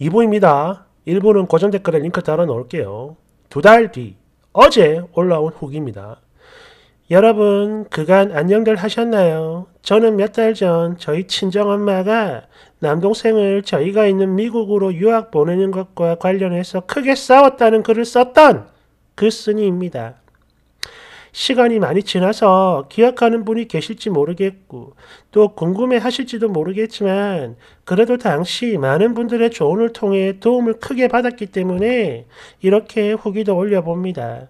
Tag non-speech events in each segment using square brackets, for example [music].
2부입니다. 1부는 고정 댓글에 링크 달아 놓을게요. 두 달 뒤, 어제 올라온 후기입니다. 여러분, 그간 안녕들 하셨나요? 저는 몇 달 전 저희 친정엄마가 남동생을 저희가 있는 미국으로 유학 보내는 것과 관련해서 크게 싸웠다는 글을 썼던 글쓴이입니다. 그 시간이 많이 지나서 기억하는 분이 계실지 모르겠고 또 궁금해 하실지도 모르겠지만 그래도 당시 많은 분들의 조언을 통해 도움을 크게 받았기 때문에 이렇게 후기도 올려봅니다.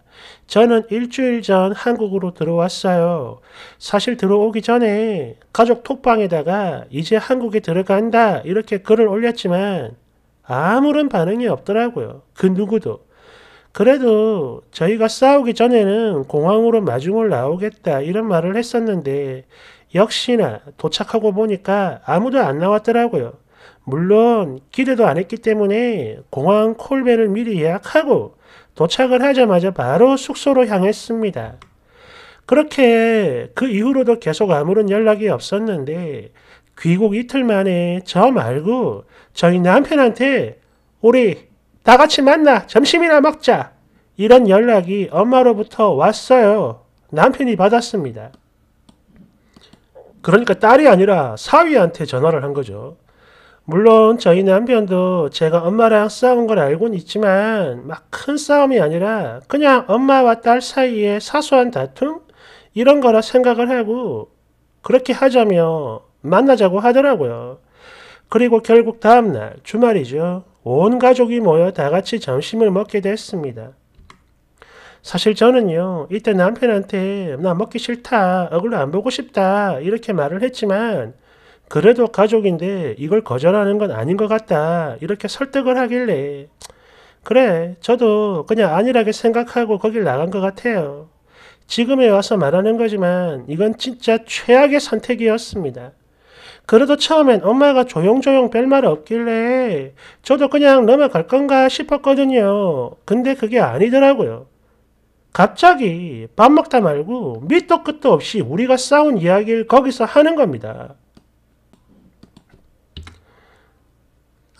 저는 일주일 전 한국으로 들어왔어요. 사실 들어오기 전에 가족 톡방에다가 이제 한국에 들어간다 이렇게 글을 올렸지만 아무런 반응이 없더라고요. 그 누구도. 그래도 저희가 싸우기 전에는 공항으로 마중을 나오겠다 이런 말을 했었는데 역시나 도착하고 보니까 아무도 안 나왔더라고요. 물론 기대도 안 했기 때문에 공항 콜벨을 미리 예약하고 도착을 하자마자 바로 숙소로 향했습니다. 그렇게 그 이후로도 계속 아무런 연락이 없었는데 귀국 이틀 만에 저 말고 저희 남편한테 우리 다 같이 만나 점심이나 먹자 이런 연락이 엄마로부터 왔어요. 남편이 받았습니다. 그러니까 딸이 아니라 사위한테 전화를 한 거죠. 물론 저희 남편도 제가 엄마랑 싸운 걸 알고는 있지만 막 큰 싸움이 아니라 그냥 엄마와 딸 사이의 사소한 다툼? 이런 거라 생각을 하고 그렇게 하자며 만나자고 하더라고요. 그리고 결국 다음날 주말이죠. 온 가족이 모여 다 같이 점심을 먹게 됐습니다. 사실 저는요 이때 남편한테 나 먹기 싫다 얼굴 안 보고 싶다 이렇게 말을 했지만 그래도 가족인데 이걸 거절하는 건 아닌 것 같다 이렇게 설득을 하길래 그래 저도 그냥 안일하게 생각하고 거길 나간 것 같아요. 지금에 와서 말하는 거지만 이건 진짜 최악의 선택이었습니다. 그래도 처음엔 엄마가 조용조용 별 말 없길래 저도 그냥 넘어갈 건가 싶었거든요. 근데 그게 아니더라고요. 갑자기 밥 먹다 말고 밑도 끝도 없이 우리가 싸운 이야기를 거기서 하는 겁니다.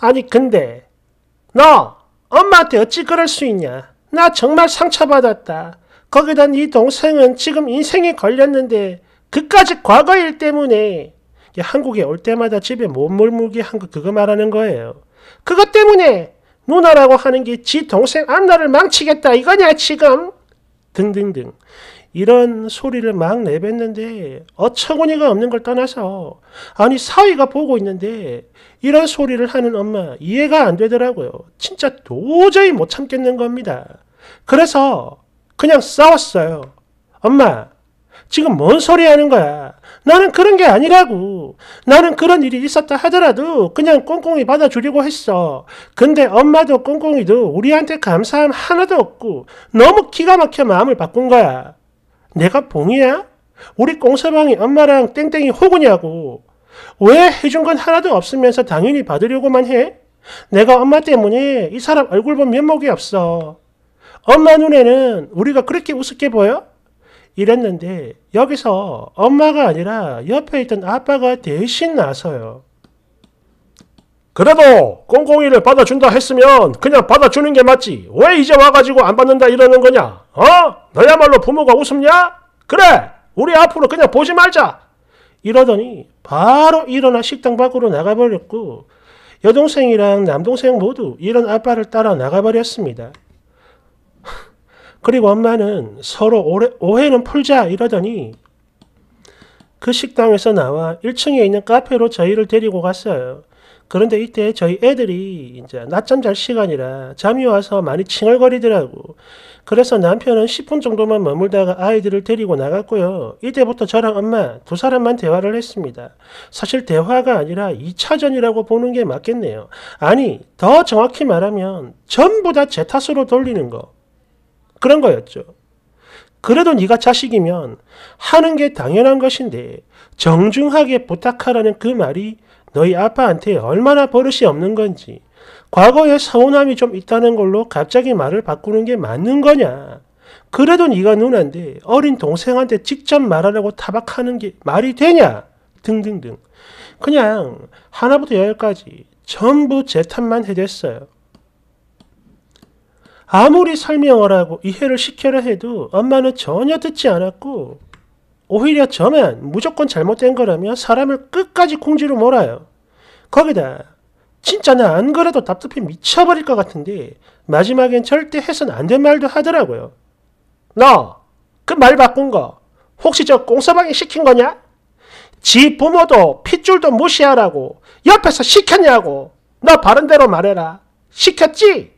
아니 근데 너 엄마한테 어찌 그럴 수 있냐? 나 정말 상처받았다. 거기다 네 동생은 지금 인생에 걸렸는데 그까지 과거 일 때문에 한국에 올 때마다 집에 몸물무기 한거 그거 말하는 거예요. 그것 때문에 누나라고 하는 게 지 동생 안나를 망치겠다 이거냐 지금? 등등등 이런 소리를 막 내뱉는데 어처구니가 없는 걸 떠나서 아니 사위가 보고 있는데 이런 소리를 하는 엄마 이해가 안 되더라고요. 진짜 도저히 못 참겠는 겁니다. 그래서 그냥 싸웠어요. 엄마 지금 뭔 소리 하는 거야. 나는 그런 게 아니라고. 나는 그런 일이 있었다 하더라도 그냥 꽁꽁이 받아주려고 했어. 근데 엄마도 꽁꽁이도 우리한테 감사함 하나도 없고 너무 기가 막혀 마음을 바꾼 거야. 내가 봉이야? 우리 꽁서방이 엄마랑 땡땡이 호구냐고. 왜 해준 건 하나도 없으면서 당연히 받으려고만 해? 내가 엄마 때문에 이 사람 얼굴 본 면목이 없어. 엄마 눈에는 우리가 그렇게 우습게 보여? 이랬는데 여기서 엄마가 아니라 옆에 있던 아빠가 대신 나서요. 그래도 001을 받아준다 했으면 그냥 받아주는 게 맞지. 왜 이제 와가지고 안 받는다 이러는 거냐? 어? 너야말로 부모가 웃음냐? 그래! 우리 앞으로 그냥 보지 말자! 이러더니 바로 일어나 식당 밖으로 나가버렸고 여동생이랑 남동생 모두 이런 아빠를 따라 나가버렸습니다. 그리고 엄마는 서로 오해, 는 풀자 이러더니 그 식당에서 나와 1층에 있는 카페로 저희를 데리고 갔어요. 그런데 이때 저희 애들이 이제 낮잠 잘 시간이라 잠이 와서 많이 칭얼거리더라고. 그래서 남편은 10분 정도만 머물다가 아이들을 데리고 나갔고요. 이때부터 저랑 엄마 두 사람만 대화를 했습니다. 사실 대화가 아니라 2차전이라고 보는 게 맞겠네요. 아니, 더 정확히 말하면 전부 다 제 탓으로 돌리는 거. 그런 거였죠. 그래도 네가 자식이면 하는 게 당연한 것인데 정중하게 부탁하라는 그 말이 너희 아빠한테 얼마나 버릇이 없는 건지 과거에 서운함이 좀 있다는 걸로 갑자기 말을 바꾸는 게 맞는 거냐. 그래도 네가 누나인데 어린 동생한테 직접 말하라고 타박하는 게 말이 되냐. 등등등. 그냥 하나부터 열까지 전부 제 탓만 해댔어요. 아무리 설명을 하고 이해를 시켜라 해도 엄마는 전혀 듣지 않았고 오히려 저만 무조건 잘못된 거라며 사람을 끝까지 콩지로 몰아요. 거기다 진짜 나 안 그래도 답답해 미쳐버릴 것 같은데 마지막엔 절대 해선 안된 말도 하더라고요. 너 그 말 바꾼 거 혹시 저 꽁서방이 시킨 거냐? 지 부모도 핏줄도 무시하라고 옆에서 시켰냐고 너 바른 대로 말해라 시켰지?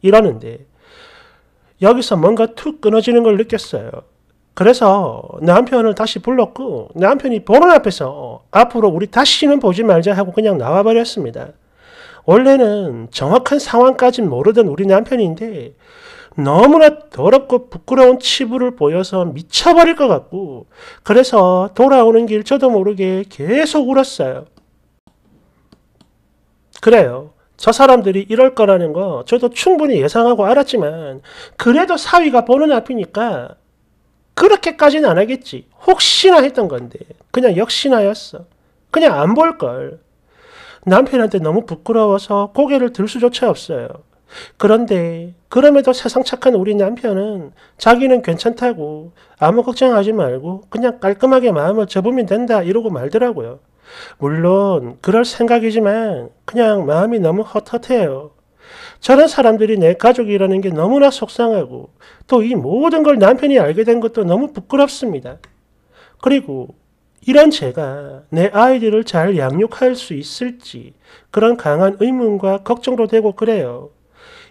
이러는데 여기서 뭔가 툭 끊어지는 걸 느꼈어요. 그래서 남편을 다시 불렀고 남편이 보는 앞에서 앞으로 우리 다시는 보지 말자 하고 그냥 나와버렸습니다. 원래는 정확한 상황까진 모르던 우리 남편인데 너무나 더럽고 부끄러운 치부를 보여서 미쳐버릴 것 같고 그래서 돌아오는 길 저도 모르게 계속 울었어요. 그래요. 저 사람들이 이럴 거라는 거 저도 충분히 예상하고 알았지만 그래도 사위가 보는 앞이니까 그렇게까지는 안 하겠지. 혹시나 했던 건데 그냥 역시나였어. 그냥 안 볼 걸. 남편한테 너무 부끄러워서 고개를 들 수조차 없어요. 그런데 그럼에도 세상 착한 우리 남편은 자기는 괜찮다고 아무 걱정하지 말고 그냥 깔끔하게 마음을 접으면 된다 이러고 말더라고요. 물론 그럴 생각이지만 그냥 마음이 너무 헛헛해요. 저런 사람들이 내 가족이라는 게 너무나 속상하고 또 이 모든 걸 남편이 알게 된 것도 너무 부끄럽습니다. 그리고 이런 제가 내 아이들을 잘 양육할 수 있을지 그런 강한 의문과 걱정도 되고 그래요.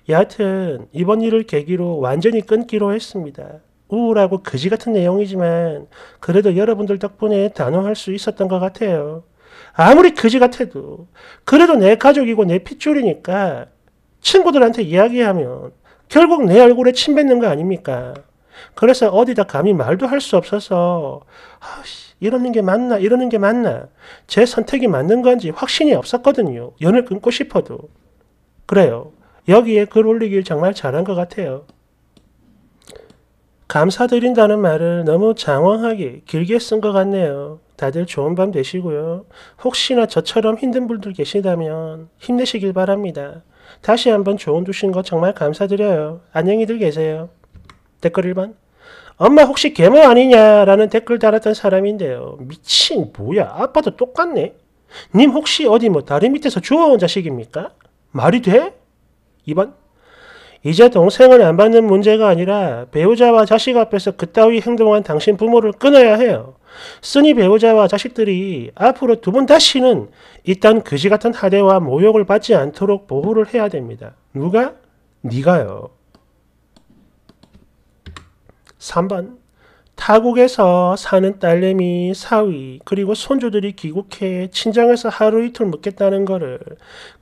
여하튼 이번 일을 계기로 완전히 끊기로 했습니다. 우울하고 거지 같은 내용이지만 그래도 여러분들 덕분에 단호할 수 있었던 것 같아요. 아무리 거지 같아도 그래도 내 가족이고 내 핏줄이니까 친구들한테 이야기하면 결국 내 얼굴에 침 뱉는 거 아닙니까? 그래서 어디다 감히 말도 할 수 없어서 아씨 이러는 게 맞나 이러는 게 맞나 제 선택이 맞는 건지 확신이 없었거든요. 연을 끊고 싶어도 그래요. 여기에 글 올리길 정말 잘한 것 같아요. 감사드린다는 말을 너무 장황하게 길게 쓴 것 같네요. 다들 좋은 밤 되시고요. 혹시나 저처럼 힘든 분들 계시다면 힘내시길 바랍니다. 다시 한번 조언 주신 거 정말 감사드려요. 안녕히들 계세요. 댓글 1번 엄마 혹시 개모 아니냐라는 댓글 달았던 사람인데요. 미친 뭐야 아빠도 똑같네. 님 혹시 어디 뭐 다리 밑에서 주워온 자식입니까? 말이 돼? 2번 이제 동생을 안 받는 문제가 아니라 배우자와 자식 앞에서 그따위 행동한 당신 부모를 끊어야 해요. 쓰니 배우자와 자식들이 앞으로 두 번 다시는 이딴 그지 같은 하대와 모욕을 받지 않도록 보호를 해야 됩니다. 누가? 네가요. 3번 타국에서 사는 딸내미, 사위, 그리고 손주들이 귀국해 친정에서 하루 이틀 묵겠다는 거를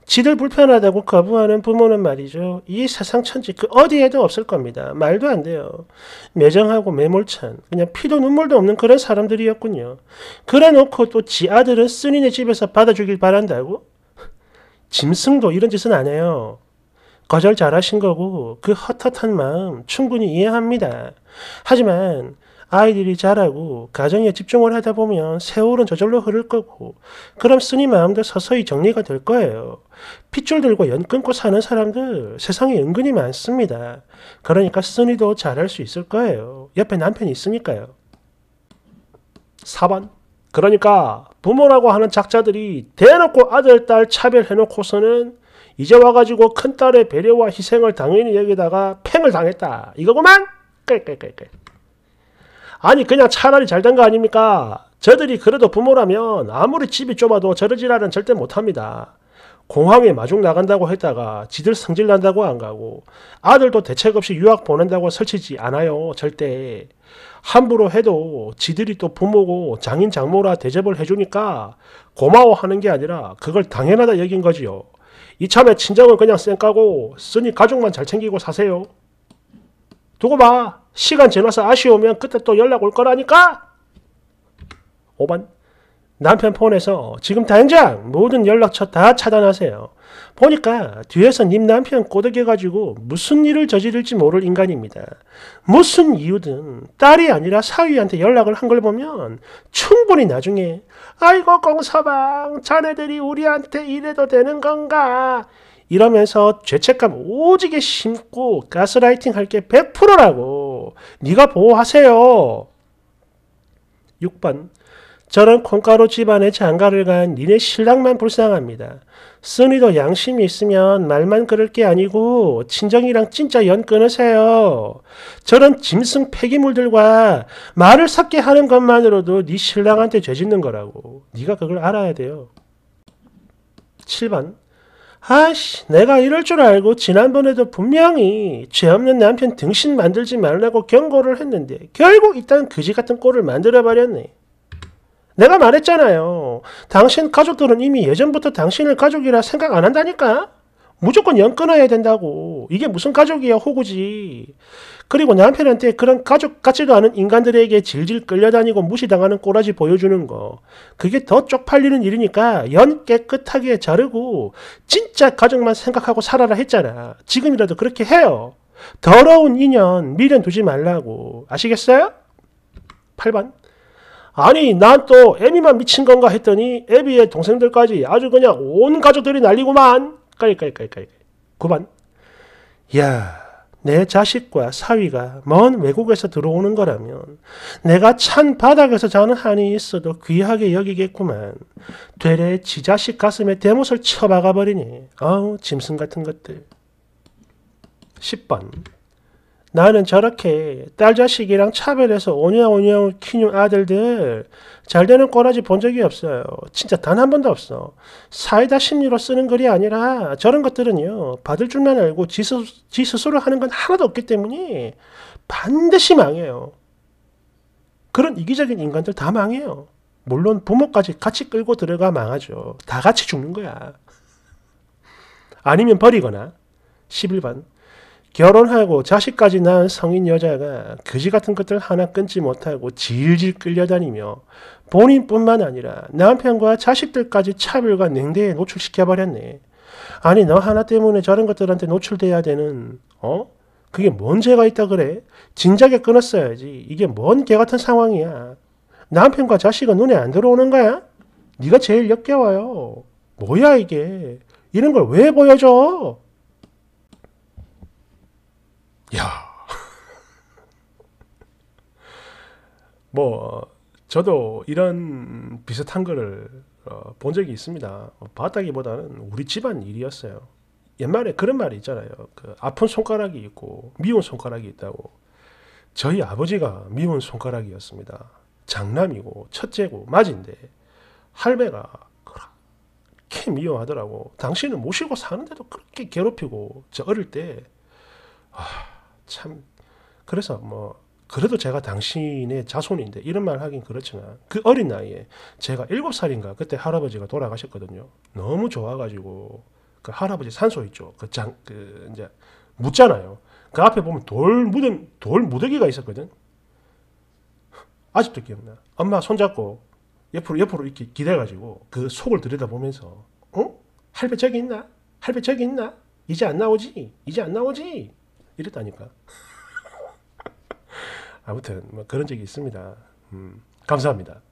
지들 불편하다고 거부하는 부모는 말이죠. 이 세상 천지 그 어디에도 없을 겁니다. 말도 안 돼요. 매정하고 매몰찬, 그냥 피도 눈물도 없는 그런 사람들이었군요. 그래놓고 또 지 아들은 쓰니네 집에서 받아주길 바란다고? 짐승도 이런 짓은 안 해요. 거절 잘하신 거고 그 헛헛한 마음 충분히 이해합니다. 하지만 아이들이 자라고 가정에 집중을 하다 보면 세월은 저절로 흐를 거고 그럼 쓰니 마음도 서서히 정리가 될 거예요. 핏줄 들고 연 끊고 사는 사람들 세상에 은근히 많습니다. 그러니까 쓰니도 잘할 수 있을 거예요. 옆에 남편이 있으니까요. 4번 그러니까 부모라고 하는 작자들이 대놓고 아들, 딸 차별해놓고서는 이제 와가지고 큰딸의 배려와 희생을 당연히 여기다가 팽을 당했다. 이거구만! 끌끌끌끌. 아니 그냥 차라리 잘 된 거 아닙니까? 저들이 그래도 부모라면 아무리 집이 좁아도 저러지라는 절대 못합니다. 공항에 마중 나간다고 했다가 지들 성질난다고 안 가고 아들도 대책 없이 유학 보낸다고 설치지 않아요. 절대. 함부로 해도 지들이 또 부모고 장인 장모라 대접을 해주니까 고마워하는 게 아니라 그걸 당연하다 여긴 거지요. 이참에 친정은 그냥 쌩 까고 쓰니 가족만 잘 챙기고 사세요. 두고 봐. 시간 지나서 아쉬우면 그때 또 연락 올 거라니까? 5번 남편 폰에서 지금 당장 모든 연락처 다 차단하세요. 보니까 뒤에서 님 남편 꼬드겨가지고 무슨 일을 저지를지 모를 인간입니다. 무슨 이유든 딸이 아니라 사위한테 연락을 한 걸 보면 충분히 나중에 아이고 공서방 자네들이 우리한테 이래도 되는 건가 이러면서 죄책감 오지게 심고 가스라이팅 할 게 100%라고. 네가 보호하세요. 6번. 저런 콩가루 집안에 장가를 간 니네 신랑만 불쌍합니다. 쓰니도 양심이 있으면 말만 그럴 게 아니고 친정이랑 진짜 연 끊으세요. 저런 짐승 폐기물들과 말을 섞게 하는 것만으로도 네 신랑한테 죄 짓는 거라고. 네가 그걸 알아야 돼요. 7번 아씨, 내가 이럴 줄 알고 지난번에도 분명히 죄 없는 남편 등신 만들지 말라고 경고를 했는데 결국 이딴 그지 같은 꼴을 만들어 버렸네. 내가 말했잖아요. 당신 가족들은 이미 예전부터 당신을 가족이라 생각 안 한다니까? 무조건 연 끊어야 된다고. 이게 무슨 가족이야, 호구지. 그리고 남편한테 그런 가족 같지도 않은 인간들에게 질질 끌려다니고 무시당하는 꼬라지 보여주는 거. 그게 더 쪽팔리는 일이니까 연 깨끗하게 자르고 진짜 가족만 생각하고 살아라 했잖아. 지금이라도 그렇게 해요. 더러운 인연 미련 두지 말라고. 아시겠어요? 8번. 아니 난 또 애미만 미친 건가 했더니 애비의 동생들까지 아주 그냥 온 가족들이 난리구만. 깔깔깔깔. 9번. 야, 내 자식과 사위가 먼 외국에서 들어오는 거라면 내가 찬 바닥에서 자는 한이 있어도 귀하게 여기겠구만. 되레 지 자식 가슴에 대못을 쳐박아버리니 아우 짐승 같은 것들. 10번. 나는 저렇게 딸 자식이랑 차별해서 오냐오냐 키운 아들들 잘 되는 꼬라지 본 적이 없어요. 진짜 단 한 번도 없어. 사이다 심리로 쓰는 글이 아니라 저런 것들은요. 받을 줄만 알고 지, 스, 지 스스로 하는 건 하나도 없기 때문에 반드시 망해요. 그런 이기적인 인간들 다 망해요. 물론 부모까지 같이 끌고 들어가 망하죠. 다 같이 죽는 거야. 아니면 버리거나 11번 결혼하고 자식까지 낳은 성인 여자가 그지 같은 것들 하나 끊지 못하고 질질 끌려다니며 본인뿐만 아니라 남편과 자식들까지 차별과 냉대에 노출시켜버렸네. 아니 너 하나 때문에 저런 것들한테 노출돼야 되는 어? 그게 뭔 죄가 있다 그래? 진작에 끊었어야지. 이게 뭔 개 같은 상황이야. 남편과 자식은 눈에 안 들어오는 거야? 네가 제일 역겨워요. 뭐야 이게? 이런 걸 왜 보여줘? 야. [laughs] 뭐 어, 저도 이런 비슷한 거를 어, 본 적이 있습니다. 어, 봤다기보다는 우리 집안 일이었어요. 옛말에 그런 말이 있잖아요. 그 아픈 손가락이 있고 미운 손가락이 있다고. 저희 아버지가 미운 손가락이었습니다. 장남이고 첫째고 맞인데 할배가 그렇게 미워하더라고. 당신은 모시고 사는데도 그렇게 괴롭히고 저 어릴 때 아, 참 그래서 뭐 그래도 제가 당신의 자손인데 이런 말 하긴 그렇지만 그 어린 나이에 제가 일곱 살인가 그때 할아버지가 돌아가셨거든요. 너무 좋아가지고 그 할아버지 산소 있죠. 그장그 그 이제 묻잖아요. 그 앞에 보면 돌 무덤 돌 무더기가 있었거든. 아직도 기억나. 엄마 손잡고 옆으로 옆으로 이렇게 기대가지고 그 속을 들여다보면서 어? 할배 저기 있나? 할배 저기 있나? 이제 안 나오지? 이제 안 나오지? 이랬다니까. 아무튼 뭐 그런 적이 있습니다. 음, 감사합니다.